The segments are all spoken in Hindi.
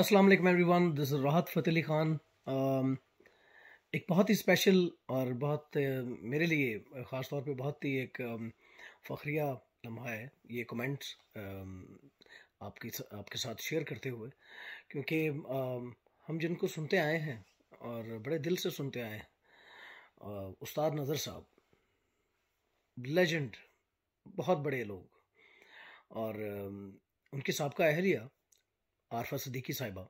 अस्सलाम वालेकुम एवरीवन दिस राहत फतेह अली ख़ान एक बहुत ही स्पेशल और बहुत मेरे लिए ख़ास तौर पे बहुत ही एक फ़खरिया लम्हा है ये कमेंट्स आपके आपके साथ शेयर करते हुए क्योंकि हम जिनको सुनते आए हैं और बड़े दिल से सुनते आए हैं उस्ताद नज़र साहब लेजेंड बहुत बड़े लोग और उनकी का अहलिया आरफा सदीकी साहिबा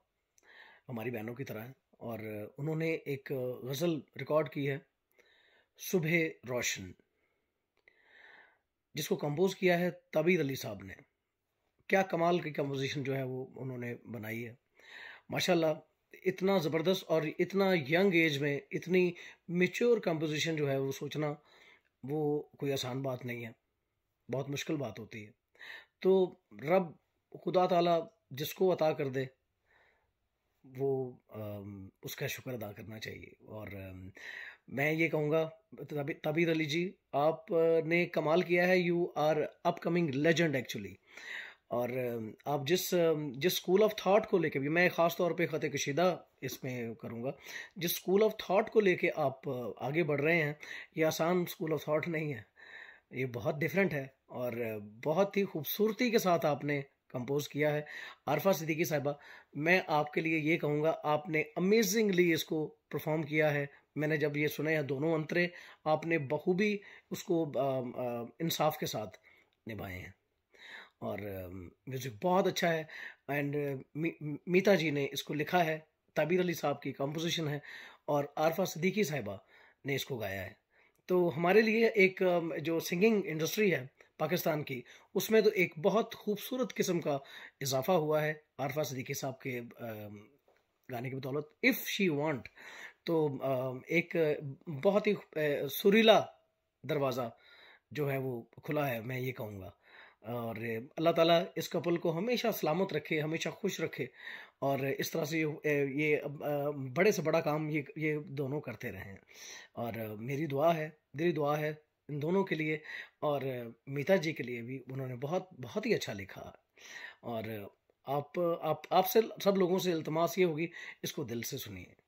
हमारी बहनों की तरह हैं और उन्होंने एक गज़ल रिकॉर्ड की है सुबह रोशन जिसको कंपोज किया है तबीर अली साहब ने क्या कमाल की कंपोजिशन जो है वो उन्होंने बनाई है माशाल्लाह इतना ज़बरदस्त और इतना यंग एज में इतनी मेच्योर कंपोजिशन जो है वो सोचना वो कोई आसान बात नहीं है बहुत मुश्किल बात होती है तो रब खुदा ताला जिसको अता कर दे वो उसका शुक्र अदा करना चाहिए और मैं ये कहूँगा तबीर अली जी आपने कमाल किया है you are upcoming legend actually और आप जिस जिस स्कूल ऑफ थाट को लेके भी मैं ख़ास तौर पे ख़त कशीदा इसमें करूँगा जिस स्कूल ऑफ थाट को लेके आप आगे बढ़ रहे हैं ये आसान स्कूल ऑफ थाट नहीं है ये बहुत डिफरेंट है और बहुत ही खूबसूरती के साथ आपने कंपोज किया है आरफा सिद्दीकी साहिबा मैं आपके लिए ये कहूँगा आपने अमेजिंगली इसको परफॉर्म किया है मैंने जब ये सुने हैं दोनों अंतरे आपने बखूबी उसको इंसाफ के साथ निभाए हैं और म्यूज़िक बहुत अच्छा है एंड मी, मीता जी ने इसको लिखा है ताबिर अली साहब की कंपोजिशन है और आरफा सिद्दीकी साहिबा ने इसको गाया है तो हमारे लिए एक जो सिंगिंग इंडस्ट्री है पाकिस्तान की उसमें तो एक बहुत खूबसूरत किस्म का इजाफा हुआ है आरफा सदीकी साहब के गाने की बदौलत इफ़ शी वांट तो एक बहुत ही सुरीला दरवाज़ा जो है वो खुला है मैं ये कहूँगा और अल्लाह ताला इस कपल को हमेशा सलामत रखे हमेशा खुश रखे और इस तरह से ये बड़े से बड़ा काम ये ये दोनों करते रहें और मेरी दुआ है मेरी दुआ है इन दोनों के लिए और मीता जी के लिए भी उन्होंने बहुत बहुत ही अच्छा लिखा और आप आप आपसे सब लोगों से इल्तमास ये होगी इसको दिल से सुनिए